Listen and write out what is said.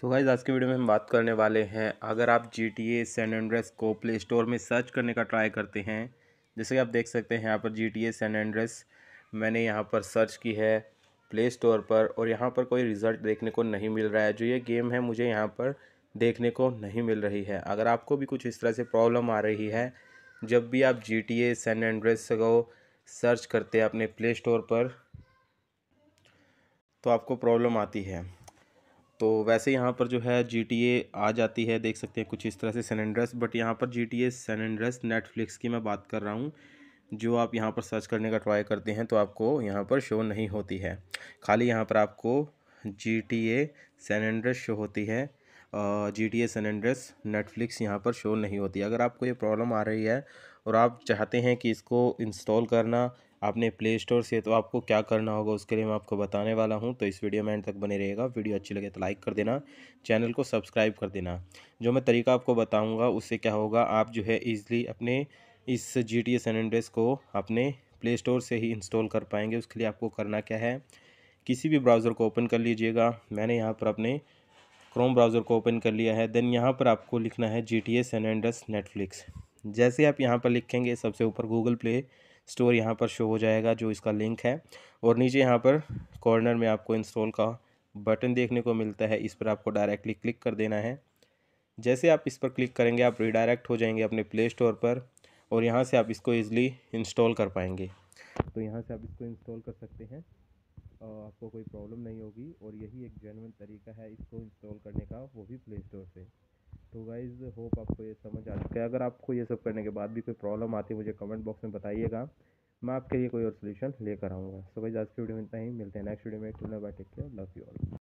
सो so guys आज के video में हम बात करने वाले हैं अगर आप G T A San Andreas को प्ले स्टोर में सर्च करने का ट्राई करते हैं जैसे कि आप देख सकते हैं यहाँ पर G T A San Andreas मैंने यहाँ पर सर्च की है प्ले स्टोर पर और यहाँ पर कोई रिज़ल्ट देखने को नहीं मिल रहा है जो ये गेम है मुझे यहाँ पर देखने को नहीं मिल रही है अगर आपको भी कुछ इस तरह से प्रॉब्लम आ रही है जब भी आप G T A San Andreas को सर्च करते हैं अपने प्ले स्टोर पर तो आपको प्रॉब्लम आती है तो वैसे यहाँ पर जो है जी टी ए आ जाती है देख सकते हैं कुछ इस तरह से सन एंड्रेस बट यहाँ पर G T A San Andreas Netflix की मैं बात कर रहा हूँ जो आप यहाँ पर सर्च करने का ट्राई करते हैं तो आपको यहाँ पर शो नहीं होती है खाली यहाँ पर आपको G T A San Andreas show होती है G T A San Andreas Netflix यहाँ पर शो नहीं होती अगर आपको ये प्रॉब्लम आ रही है और आप चाहते हैं कि इसको इंस्टॉल करना आपने प्ले स्टोर से तो आपको क्या करना होगा उसके लिए मैं आपको बताने वाला हूँ तो इस वीडियो में एंड तक बने रहेगा वीडियो अच्छी लगे तो लाइक कर देना चैनल को सब्सक्राइब कर देना जो मैं तरीका आपको बताऊँगा उससे क्या होगा आप जो है ईज़िली अपने इस जी टी एस को अपने प्ले स्टोर से ही इंस्टॉल कर पाएंगे उसके लिए आपको करना क्या है किसी भी ब्राउज़र को ओपन कर लीजिएगा मैंने यहाँ पर अपने क्रोम ब्राउज़र को ओपन कर लिया है देन यहाँ पर आपको लिखना है जी टी एस नेटफ्लिक्स जैसे आप यहाँ पर लिखेंगे सबसे ऊपर गूगल प्ले स्टोर यहाँ पर शो हो जाएगा जो इसका लिंक है और नीचे यहाँ पर कॉर्नर में आपको इंस्टॉल का बटन देखने को मिलता है इस पर आपको डायरेक्टली क्लिक कर देना है जैसे आप इस पर क्लिक करेंगे आप रिडायरेक्ट हो जाएंगे अपने प्ले स्टोर पर और यहाँ से आप इसको ईज़िली इंस्टॉल कर पाएंगे तो यहाँ से आप इसको इंस्टॉल कर सकते हैं आपको कोई प्रॉब्लम नहीं होगी और यही एक जेनवन तरीका है इसको इंस्टॉल करने का वो भी प्ले स्टोर से तो गाइज़ होप आपको ये समझ आ चुका है अगर आपको ये सब करने के बाद भी कोई प्रॉब्लम आती है मुझे कमेंट बॉक्स में बताइएगा मैं आपके लिए कोई और सोल्यूशन लेकर आऊँगा सो गाइज़ आज की वीडियो में इतना ही मिलते हैं नेक्स्ट वीडियो में to bye take care love you all